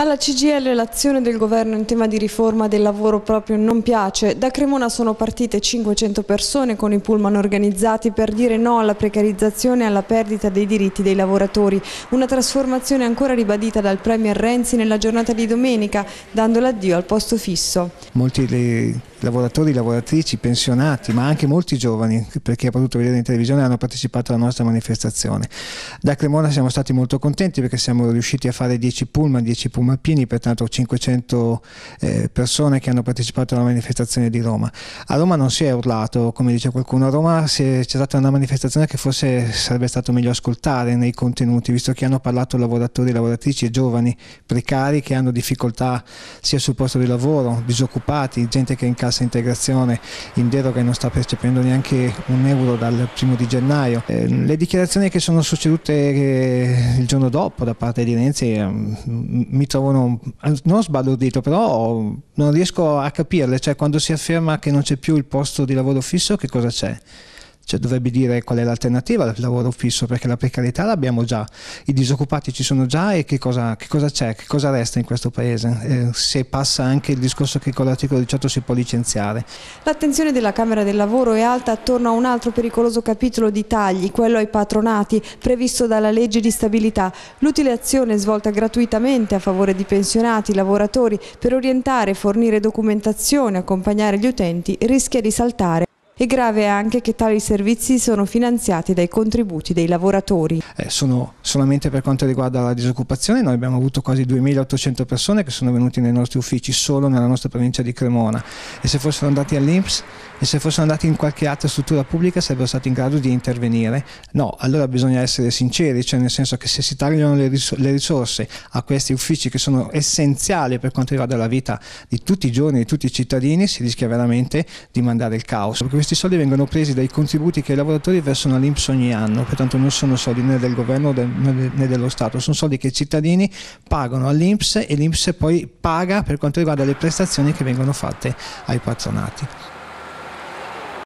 Alla CGL l'azione del governo in tema di riforma del lavoro proprio non piace. Da Cremona sono partite 500 persone con i pullman organizzati per dire no alla precarizzazione e alla perdita dei diritti dei lavoratori. Una trasformazione ancora ribadita dal Premier Renzi nella giornata di domenica, dando l'addio al posto fisso. Molti dei lavoratori, lavoratrici, pensionati, ma anche molti giovani, perché ha potuto vedere in televisione, hanno partecipato alla nostra manifestazione. Da Cremona siamo stati molto contenti perché siamo riusciti a fare 10 pullman, 10 pullman Malpini, pertanto 500 eh, persone che hanno partecipato alla manifestazione di Roma. A Roma non si è urlato, come dice qualcuno, a Roma c'è stata una manifestazione che forse sarebbe stato meglio ascoltare nei contenuti, visto che hanno parlato lavoratori, lavoratrici e giovani precari che hanno difficoltà sia sul posto di lavoro, disoccupati, gente che è in cassa integrazione in deroga e non sta percependo neanche un euro dal primo di gennaio. Eh, le dichiarazioni che sono succedute eh, il giorno dopo da parte di Renzi eh, mi trovano sono, non sbalordito, però non riesco a capirle, cioè quando si afferma che non c'è più il posto di lavoro fisso, che cosa c'è? cioè dovrebbe dire qual è l'alternativa al lavoro fisso, perché la precarietà l'abbiamo già, i disoccupati ci sono già e che cosa, che cosa c'è, che cosa resta in questo paese, eh, se passa anche il discorso che con l'articolo 18 si può licenziare. L'attenzione della Camera del Lavoro è alta attorno a un altro pericoloso capitolo di tagli, quello ai patronati, previsto dalla legge di stabilità. L'utile azione svolta gratuitamente a favore di pensionati, lavoratori, per orientare, fornire documentazione, accompagnare gli utenti, rischia di saltare è grave anche che tali servizi sono finanziati dai contributi dei lavoratori. Eh, sono solamente per quanto riguarda la disoccupazione, noi abbiamo avuto quasi 2.800 persone che sono venute nei nostri uffici solo nella nostra provincia di Cremona e se fossero andati all'Inps e se fossero andati in qualche altra struttura pubblica sarebbero stati in grado di intervenire. No, allora bisogna essere sinceri, cioè nel senso che se si tagliano le, ris le risorse a questi uffici che sono essenziali per quanto riguarda la vita di tutti i giorni di tutti i cittadini, si rischia veramente di mandare il caos. Questi soldi vengono presi dai contributi che i lavoratori versano all'Inps ogni anno, pertanto non sono soldi né del governo né dello Stato, sono soldi che i cittadini pagano all'Inps e l'Inps poi paga per quanto riguarda le prestazioni che vengono fatte ai patronati.